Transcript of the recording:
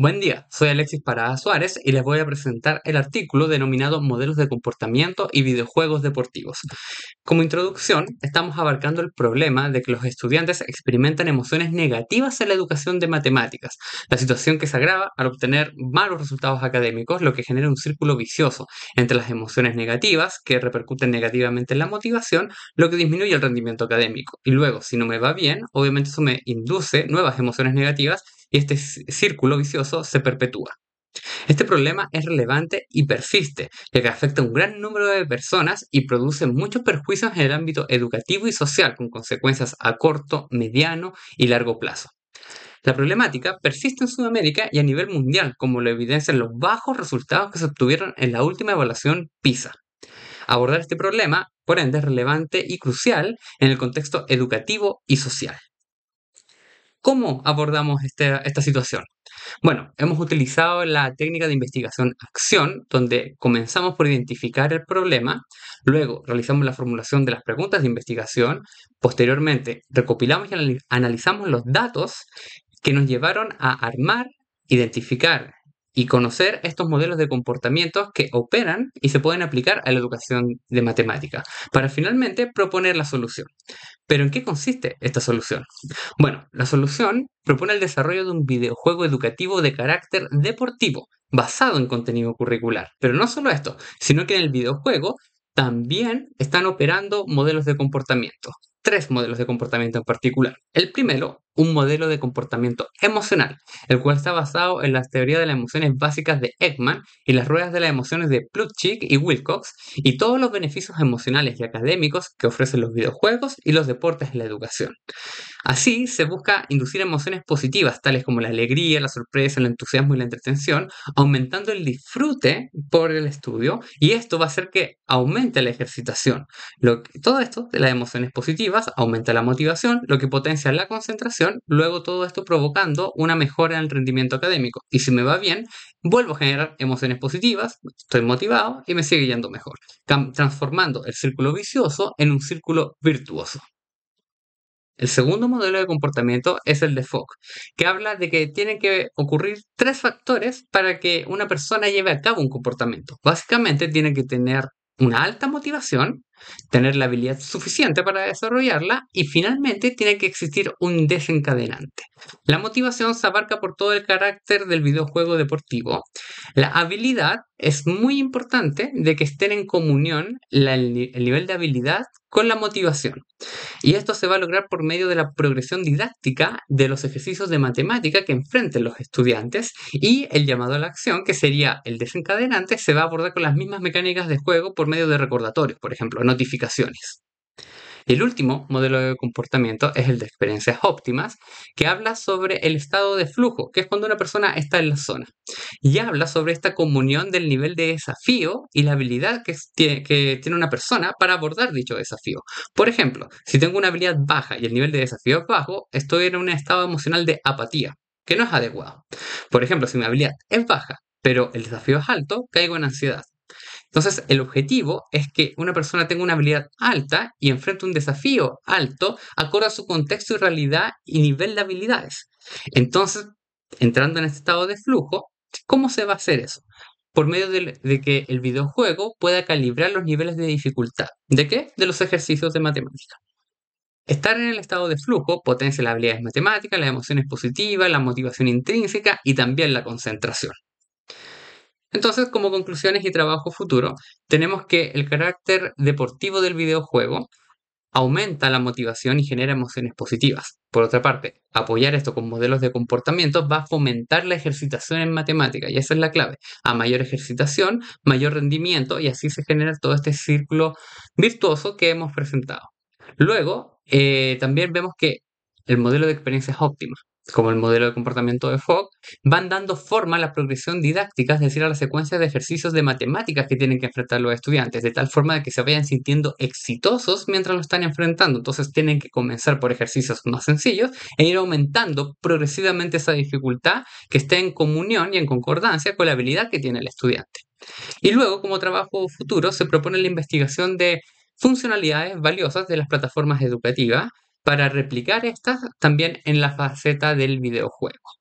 Buen día, soy Alexis Parada Suárez y les voy a presentar el artículo denominado Modelos de comportamiento y videojuegos deportivos. Como introducción, estamos abarcando el problema de que los estudiantes experimentan emociones negativas en la educación de matemáticas, la situación que se agrava al obtener malos resultados académicos, lo que genera un círculo vicioso entre las emociones negativas, que repercuten negativamente en la motivación, lo que disminuye el rendimiento académico. Y luego, si no me va bien, obviamente eso me induce nuevas emociones negativas y este círculo vicioso se perpetúa. Este problema es relevante y persiste, ya que afecta a un gran número de personas y produce muchos perjuicios en el ámbito educativo y social, con consecuencias a corto, mediano y largo plazo. La problemática persiste en Sudamérica y a nivel mundial, como lo evidencian los bajos resultados que se obtuvieron en la última evaluación PISA. Abordar este problema, por ende, es relevante y crucial en el contexto educativo y social. ¿Cómo abordamos este, esta situación? Bueno, hemos utilizado la técnica de investigación-acción, donde comenzamos por identificar el problema, luego realizamos la formulación de las preguntas de investigación, posteriormente recopilamos y analizamos los datos que nos llevaron a armar, identificar y conocer estos modelos de comportamientos que operan y se pueden aplicar a la educación de matemática, para finalmente proponer la solución. Pero ¿en qué consiste esta solución? Bueno, la solución propone el desarrollo de un videojuego educativo de carácter deportivo, basado en contenido curricular. Pero no solo esto, sino que en el videojuego también están operando modelos de comportamiento, tres modelos de comportamiento en particular. El primero un modelo de comportamiento emocional, el cual está basado en las teorías de las emociones básicas de Ekman y las ruedas de las emociones de Plutchik y Wilcox, y todos los beneficios emocionales y académicos que ofrecen los videojuegos y los deportes en la educación. Así, se busca inducir emociones positivas, tales como la alegría, la sorpresa, el entusiasmo y la entretención, aumentando el disfrute por el estudio, y esto va a hacer que aumente la ejercitación. todo esto de las emociones positivas aumenta la motivación, lo que potencia la concentración, luego todo esto provocando una mejora en el rendimiento académico. Y si me va bien, vuelvo a generar emociones positivas, estoy motivado y me sigue yendo mejor, transformando el círculo vicioso en un círculo virtuoso. El segundo modelo de comportamiento es el de Fogg, que habla de que tienen que ocurrir tres factores para que una persona lleve a cabo un comportamiento. Básicamente tiene que tener una alta motivación, tener la habilidad suficiente para desarrollarla y finalmente tiene que existir un desencadenante. La motivación se abarca por todo el carácter del videojuego deportivo. La habilidad es muy importante de que estén en comunión el nivel de habilidad con la motivación. Y esto se va a lograr por medio de la progresión didáctica de los ejercicios de matemática que enfrenten los estudiantes y el llamado a la acción, que sería el desencadenante, se va a abordar con las mismas mecánicas de juego por medio de recordatorios, por ejemplo, notificaciones el último modelo de comportamiento es el de experiencias óptimas, que habla sobre el estado de flujo, que es cuando una persona está en la zona. Y habla sobre esta comunión del nivel de desafío y la habilidad que que tiene una persona para abordar dicho desafío. Por ejemplo, si tengo una habilidad baja y el nivel de desafío es bajo, estoy en un estado emocional de apatía, que no es adecuado. Por ejemplo, si mi habilidad es baja, pero el desafío es alto, caigo en ansiedad. Entonces, el objetivo es que una persona tenga una habilidad alta y enfrente un desafío alto, acorde a su contexto y realidad y nivel de habilidades. Entonces, entrando en este estado de flujo, ¿cómo se va a hacer eso? Por medio de, que el videojuego pueda calibrar los niveles de dificultad. ¿De qué? De los ejercicios de matemática. Estar en el estado de flujo potencia las habilidades matemáticas, las emociones positivas, la motivación intrínseca y también la concentración. Entonces, como conclusiones y trabajo futuro, tenemos que el carácter deportivo del videojuego aumenta la motivación y genera emociones positivas. Por otra parte, apoyar esto con modelos de comportamiento va a fomentar la ejercitación en matemática, y esa es la clave. A mayor ejercitación, mayor rendimiento, y así se genera todo este círculo virtuoso que hemos presentado. Luego, eh, también vemos que el modelo de experiencia es óptima como el modelo de comportamiento de Fogg, van dando forma a la progresión didáctica, es decir, a la secuencia de ejercicios de matemáticas que tienen que enfrentar los estudiantes, de tal forma que se vayan sintiendo exitosos mientras lo están enfrentando. Entonces tienen que comenzar por ejercicios más sencillos e ir aumentando progresivamente esa dificultad que esté en comunión y en concordancia con la habilidad que tiene el estudiante. Y luego, como trabajo futuro, se propone la investigación de funcionalidades valiosas de las plataformas educativas para replicar estas también en la faceta del videojuego.